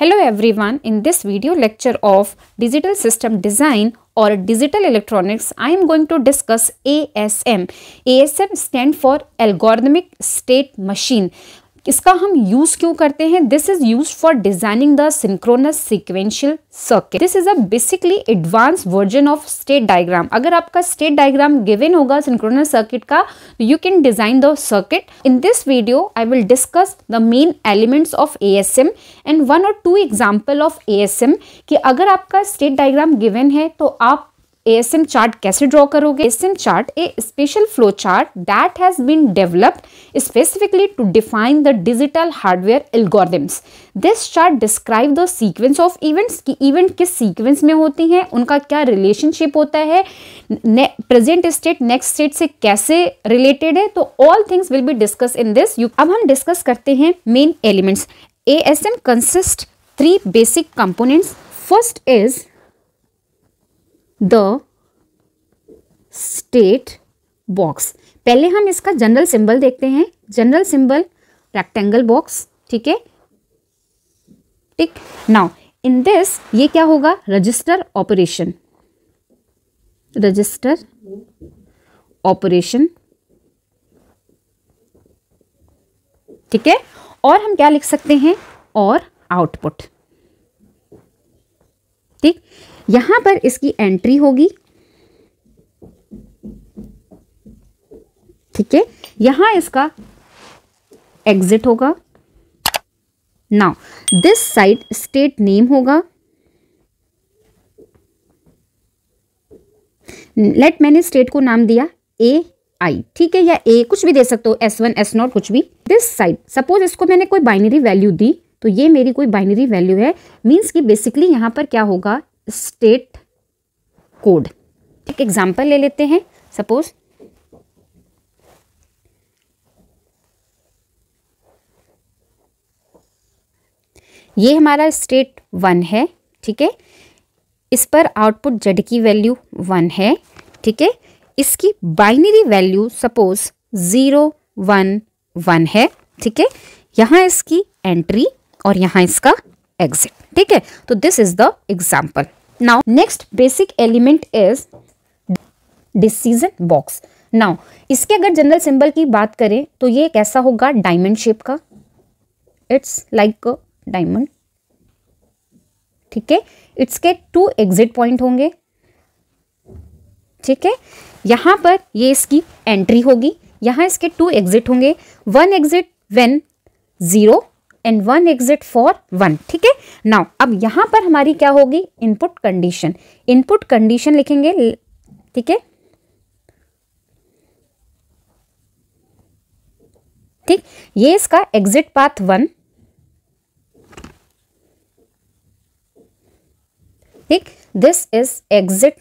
Hello everyone, in this video lecture of Digital System Design or Digital Electronics, I am going to discuss ASM. ASM stands for Algorithmic State Machine. इसका हम use क्यों करते हैं this is use for designing the synchronous sequential circuit this is a basically advance version of state diagram अगर आपका state diagram given होगा synchronous circuit का you can design the circuit in this video I will discuss the main elements of A S M and one और two example of A S M कि अगर आपका state diagram गिवन है तो आप एएसएम चार्ट कैसे ड्रॉ करोगे ASM chart a special flow chart that has been developed specifically to define the digital hardware algorithms this chart describe the sequence of events कि इवेंट किस सीक्वेंस में होती हैं उनका क्या रिलेशनशिप होता है प्रेजेंट स्टेट नेक्स्ट स्टेट से कैसे रिलेटेड है तो all things will be discuss in this अब हम डिस्कस करते हैं main elements ASM consist three basic components first is the state box पहले हम इसका जनरल सिंबल देखते हैं जनरल सिंबल रेक्टेंगल बॉक्स ठीक है ठीक नाउ इन दिस ये क्या होगा रजिस्टर ऑपरेशन रजिस्टर ऑपरेशन ठीक है और हम क्या लिख सकते हैं और आउटपुट ठीक यहां पर इसकी एंट्री होगी ठीक है यहां इसका एग्जिट होगा now this side state name होगा लेट मैंने स्टेट को नाम दिया ए आई ठीक है या ए कुछ भी दे सकते हो एस वन एस नॉट कुछ भी दिस साइड सपोज इसको मैंने कोई बाइनरी वैल्यू दी तो ये मेरी कोई बाइनरी वैल्यू है मीन्स कि बेसिकली यहाँ पर क्या होगा स्टेट कोड एक एग्जाम्पल ले लेते हैं सपोज ये हमारा स्टेट वन है ठीक है इस पर आउटपुट जेड की वैल्यू वन है ठीक है इसकी binary value suppose zero one one है ठीक है यहाँ इसकी एंट्री और यहाँ इसका एग्जिट ठीक है तो this is the example now next basic element is decision box now इसके अगर जनरल सिंबल की बात करें तो ये कैसा होगा डायमंड शेप का इट्स लाइक डायमंड ठीक है इट्स के टू एग्जिट पॉइंट होंगे ठीक है यहां पर ये इसकी एंट्री होगी यहां इसके टू एग्जिट होंगे one exit when zero and one exit for one ठीक है नाउ अब यहां पर हमारी क्या होगी इनपुट कंडीशन इनपुट कंडीशन लिखेंगे ठीक है ठीक ये इसका एग्जिट पाथ वन ठीक this is exit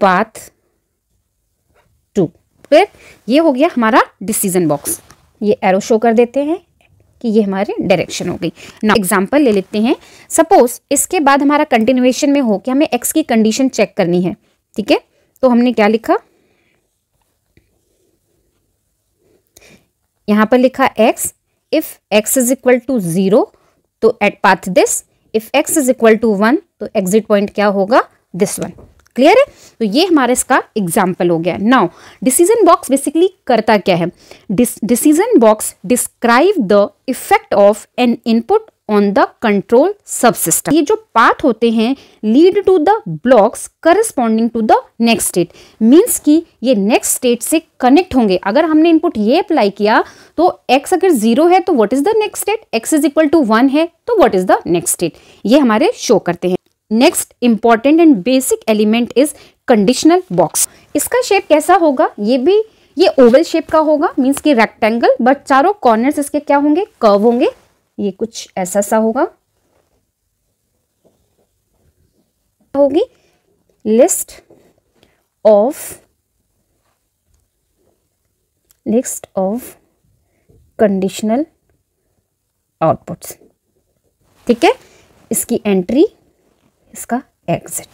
path two फिर ये हो गया हमारा डिसीजन बॉक्स ये एरो शो कर देते हैं कि ये हमारे डायरेक्शन हो गई ना एग्जाम्पल ले लेते हैं सपोज इसके बाद हमारा कंटिन्यूएशन में हो कि हमें एक्स की कंडीशन चेक करनी है ठीक है तो हमने क्या लिखा यहां पर लिखा X if X is equal to zero तो at path this if X is equal to one तो एग्जिट पॉइंट क्या होगा दिस वन क्लियर है तो ये हमारा इसका एग्जाम्पल हो गया नाउ डिसीजन बॉक्स बेसिकली करता क्या है decision box describe the effect of an input on the control subsystem ये जो पाथ होते हैं lead to the blocks corresponding to the next state means कि ये नेक्स्ट स्टेट से कनेक्ट होंगे अगर हमने इनपुट ये अप्लाई किया तो x अगर जीरो है तो what is the next state x is equal to one है तो what is the next state ये हमारे शो करते हैं next important and basic element is conditional box इसका शेप कैसा होगा ये भी ये ओवल शेप का होगा मीन्स कि रेक्टेंगल बट चारों कॉर्नर्स इसके क्या होंगे कर्व होंगे ये कुछ ऐसा सा होगा होगी list of list of conditional outputs ठीक है इसकी एंट्री इसका एग्जिट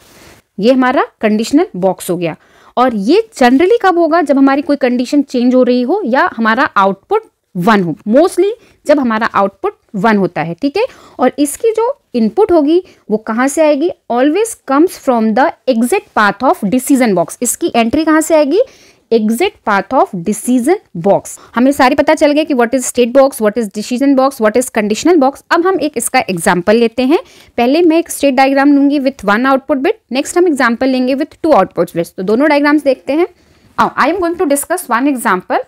ये हमारा कंडीशनल बॉक्स हो गया और ये जनरली कब होगा जब हमारी कोई कंडीशन चेंज हो रही हो या हमारा आउटपुट वन हो मोस्टली जब हमारा आउटपुट वन होता है ठीक है और इसकी जो इनपुट होगी वो कहाँ से आएगी always comes from the exact path of decision box इसकी एंट्री कहाँ से आएगी exit path of decision box हमें सारे पता चल गए कि what is state box what is decision box what is conditional box अब हम एक इसका एग्जाम्पल लेते हैं पहले मैं एक स्टेट डायग्राम लूंगी with one output bit next हम एग्जाम्पल लेंगे विथ टू आउटपुट बिट तो दोनों डायग्राम्स देखते हैं I am going to discuss one example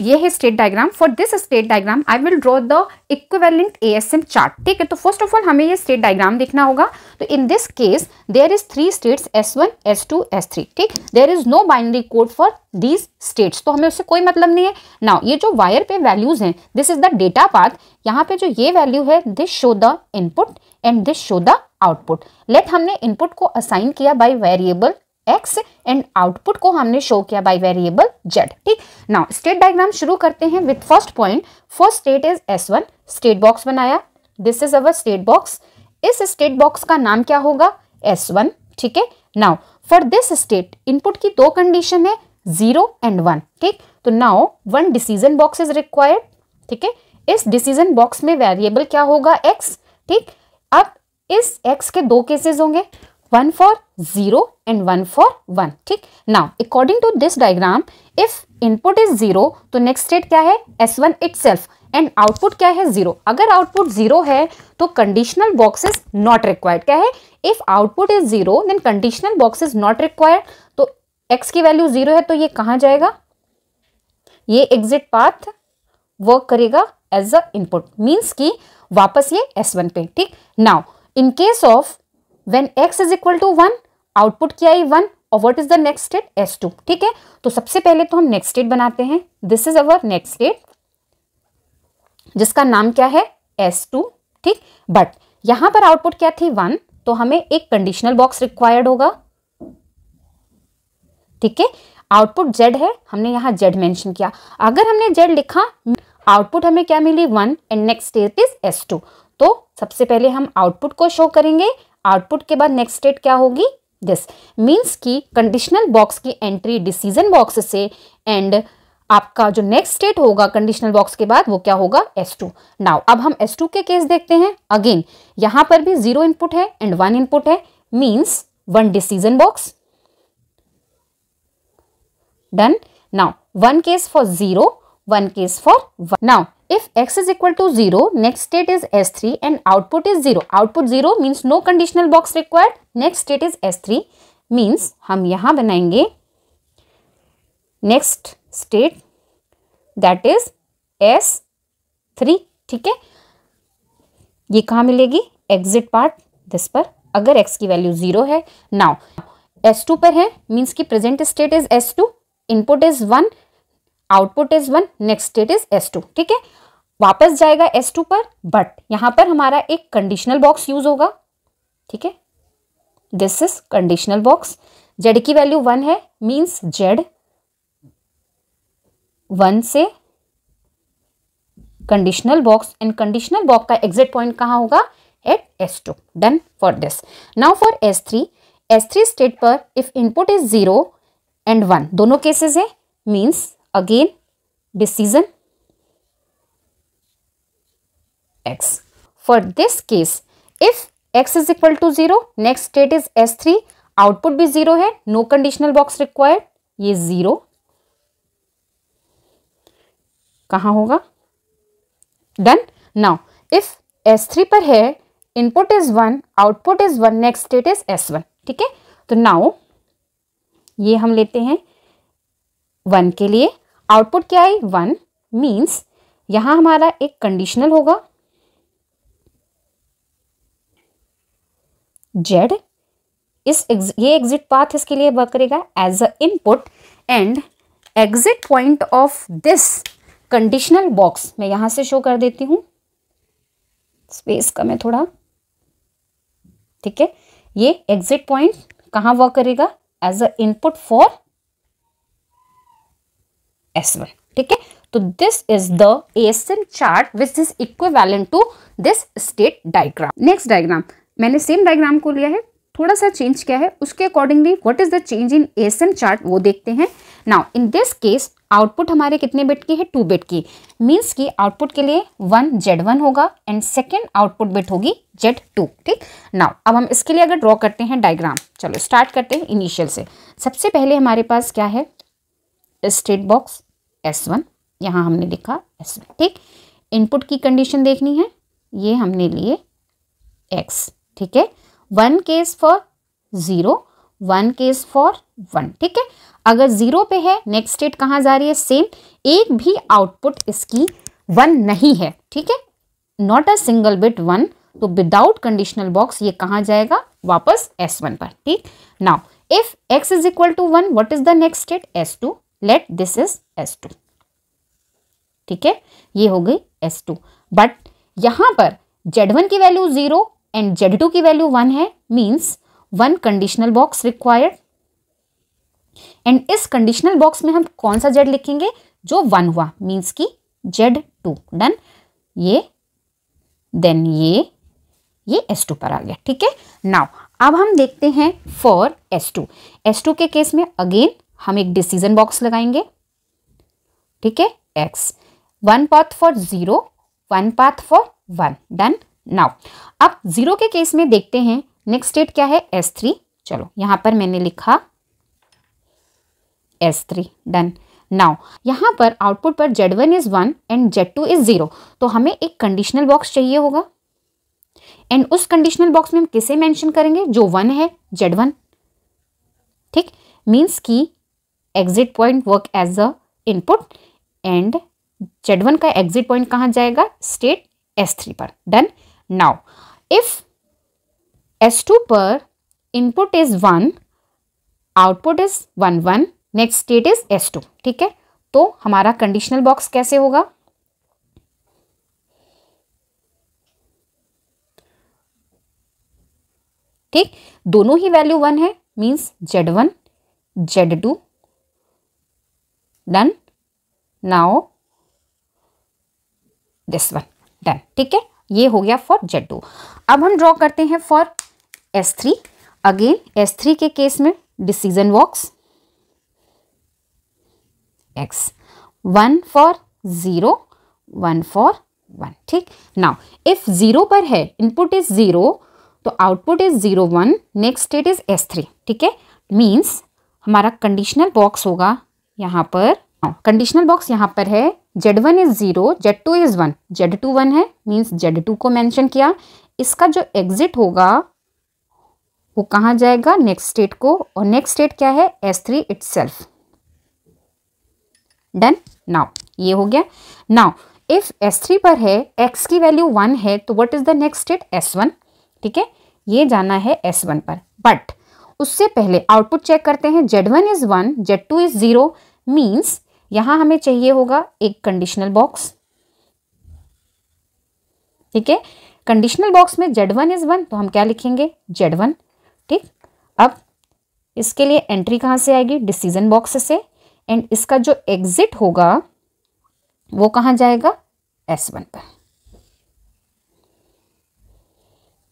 ये है state diagram for this state diagram I will draw the equivalent A S M chart ठीक है तो फर्स्ट ऑफ ऑल हमें ये स्टेट डायग्राम देखना होगा तो in this case there is three states S one S two S three ठीक there is no binary code for these states तो हमें उससे कोई मतलब नहीं है नाउ ये जो वायर पे वैल्यूज हैं this is the data path यहाँ पे जो ये वैल्यू है this show the input and this show the output let हमने इनपुट को असाइन किया by variable X and output को हमने शो किया बाय वेरिएबल जेड ठीक नाउ स्टेट डायग्राम शुरू करते हैं with first point first state is S one state box बनाया this is our state box इस स्टेट बॉक्स का नाम क्या होगा एस वन ठीक है now for this state input की दो कंडीशन है जीरो एंड वन ठीक तो now one decision box is required ठीक है इस डिसीजन बॉक्स में वेरिएबल क्या होगा एक्स ठीक अब इस एक्स के दो केसेस होंगे one for zero and one for one ठीक now according to this diagram if input is zero तो नेक्स्ट स्टेट क्या है S itself and output क्या है जीरो अगर आउटपुट जीरो है तो conditional box is not required क्या है if output is zero then conditional box is not required तो एक्स की वैल्यू जीरो है तो ये कहाँ जाएगा ये एग्जिट पाथ वर्क करेगा एज अ इनपुट मीन्स कि वापस ये एस वन पे ठीक now in case of when X is equal to one output क्या है वन और what is the next state S two ठीक है तो सबसे पहले तो हम नेक्स्ट स्टेट बनाते हैं this is our next state जिसका नाम क्या है एस टू ठीक बट यहां पर आउटपुट क्या थी वन तो हमें एक कंडीशनल बॉक्स रिक्वायर्ड होगा ठीक है आउटपुट जेड है हमने यहां जेड मेंशन किया अगर हमने जेड लिखा आउटपुट हमें क्या मिली one and next state is S two तो सबसे पहले हम आउटपुट को शो करेंगे आउटपुट के बाद नेक्स्ट स्टेट क्या होगी दिस मीन्स की कंडीशनल बॉक्स की एंट्री डिसीजन बॉक्स से एंड आपका जो नेक्स्ट स्टेट होगा कंडीशनल बॉक्स के बाद वो क्या होगा S2 नाउ अब हम S2 के केस देखते हैं अगेन यहां पर भी जीरो इनपुट है एंड वन इनपुट है means one decision box done now one case for zero one case for one now if X is equal to zero next state is S three and output is zero output zero means no conditional box required next state is S three means हम यहां बनाएंगे next state that is S three ठीक है ये कहा मिलेगी exit part this पर अगर एक्स की वैल्यू जीरो है नाउ एस टू पर है मीन्स की present state is S two input is one output is one next state is S two ठीक है वापस जाएगा एस टू पर बट यहां पर हमारा एक कंडीशनल बॉक्स यूज होगा ठीक है this is conditional box Z की वैल्यू वन है मीन्स जेड वन से conditional box and conditional box का एग्जिट पॉइंट कहां होगा at S two done for this now for S three S three state पर if input is zero and one दोनों cases है means again decision x. For this case, if x is equal to zero, next state is three. Output भी zero है no conditional box required ये zero कहाँ होगा done Now, if S three पर है input is one output is one next state is S one ठीक है तो नाउ ये हम लेते हैं वन के लिए आउटपुट क्या है वन मीन्स यहाँ हमारा एक कंडीशनल होगा जेड इस ये एग्जिट पाथ इसके लिए वर्क करेगा as a input and exit point of this conditional box मैं यहां से शो कर देती हूं स्पेस कम है थोड़ा ठीक है ये एग्जिट पॉइंट कहां वर्क करेगा as a input for S one ठीक है तो this is the S N chart which is equivalent to this state diagram next diagram मैंने सेम डायग्राम को लिया है थोड़ा सा चेंज क्या है उसके accordingly what is the change in ASM chart वो देखते हैं now in this case output हमारे कितने बिट की है टू बिट की मीन्स कि आउटपुट के लिए वन जेड वन होगा एंड सेकेंड आउटपुट बिट होगी जेड टू ठीक नाउ अब हम इसके लिए अगर ड्रॉ करते हैं डायग्राम चलो स्टार्ट करते हैं इनिशियल से सबसे पहले हमारे पास क्या है स्टेट बॉक्स एस वन यहाँ हमने लिखा एस वन ठीक इनपुट की कंडीशन देखनी है ये हमने लिए एक्स ठीक है one case for zero one case for one ठीक है अगर ज़ीरो पे है नेक्स्ट स्टेट कहाँ जा रही है सेम एक भी आउटपुट इसकी वन नहीं है ठीक है not a single bit one तो विदाउट कंडीशनल बॉक्स ये कहाँ जाएगा वापस एस वन पर ठीक now if X is equal to one what is the next state S two let this is S two ठीक है ये हो गई एस टू बट यहां पर जेड वन की value zero and Z two की वैल्यू वन है means one conditional box required and इस कंडीशनल बॉक्स में हम कौन सा जेड लिखेंगे जो वन हुआ मीन्स की जेड टू डन ये देन ये ये एस टू पर आ गया ठीक है नाउ अब हम देखते हैं for S two S two के केस में अगेन हम एक डिसीजन बॉक्स लगाएंगे ठीक है X one path for zero one path for one done now अब जीरो के केस में देखते हैं नेक्स्ट स्टेट क्या है एस थ्री चलो यहां पर मैंने लिखा एस थ्री डन नाउ यहां पर आउटपुट पर Z one is one and Z two is zero तो हमें एक कंडीशनल बॉक्स चाहिए होगा एंड उस कंडीशनल बॉक्स में हम किसे मेंशन करेंगे जो वन है जेड वन ठीक मीन्स की exit point work as a input and Z one का एग्जिट पॉइंट कहां जाएगा स्टेट एस थ्री पर done Now, if S2 per input is 1, output is one one next state is S two ठीक है तो हमारा conditional box कैसे होगा ठीक दोनों ही वैल्यू वन है means Z one Z two done now this one done ठीक है ये हो गया फॉर जेड टू अब हम ड्रॉ करते हैं for S three again S three के केस में decision box X one for zero one for one ठीक नाउ इफ ज़ीरो पर है इनपुट इज़ ज़ीरो तो output is zero one next state is S three ठीक है means हमारा conditional box होगा यहाँ पर कंडीशनल बॉक्स यहाँ पर है Z one is zero Z two is one Z two one है मीन्स जेड टू को मैंशन किया इसका जो एग्जिट होगा वो कहाँ जाएगा नेक्स्ट स्टेट को और नेक्स्ट स्टेट क्या है S three itself done now ये हो गया नाउ इफ एस थ्री पर है एक्स की वैल्यू वन है तो what is the next state S one ठीक है ये जाना है एस वन पर बट उससे पहले आउटपुट चेक करते हैं Z one is one Z two is zero means यहाँ हमें चाहिए होगा एक कंडीशनल बॉक्स ठीक है कंडीशनल बॉक्स में जेड वन इज़ वन तो हम क्या लिखेंगे जेड वन ठीक अब इसके लिए एंट्री कहाँ से आएगी डिसीजन बॉक्स से एंड इसका जो एग्ज़िट होगा वो कहाँ जाएगा एस वन पर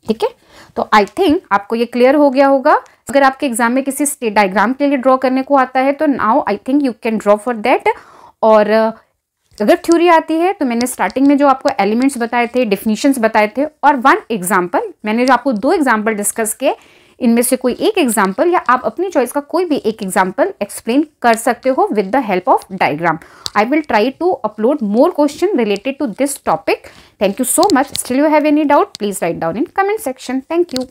ठीक है तो आई थिंक आपको ये क्लियर हो गया होगा अगर आपके एग्जाम में किसी स्टेट डायग्राम के लिए ड्रॉ करने को आता है तो now I think you can draw for that और अगर थ्योरी आती है तो मैंने स्टार्टिंग में जो आपको एलिमेंट्स बताए थे डिफिनीशंस बताए थे और वन एग्जाम्पल मैंने जो आपको दो एग्जाम्पल डिस्कस किए इनमें से कोई एक एग्जाम्पल या आप अपनी चॉइस का कोई भी एक एग्जाम्पल एक्सप्लेन कर सकते हो with the help of diagram I will try to upload more question related to this topic thank you so much still you have any doubt please write down in comment section thank you